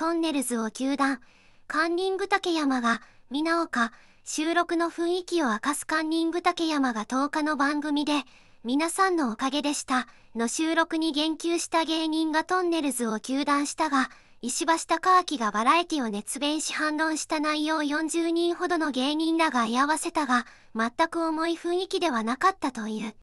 トンネルズを球団、カンニング竹山が、皆岡、収録の雰囲気を明かすカンニング竹山が10日の番組で、皆さんのおかげでした、の収録に言及した芸人がトンネルズを球団したが、石橋貴明がバラエティを熱弁し反論した内容40人ほどの芸人らが居合わせたが、全く重い雰囲気ではなかったという。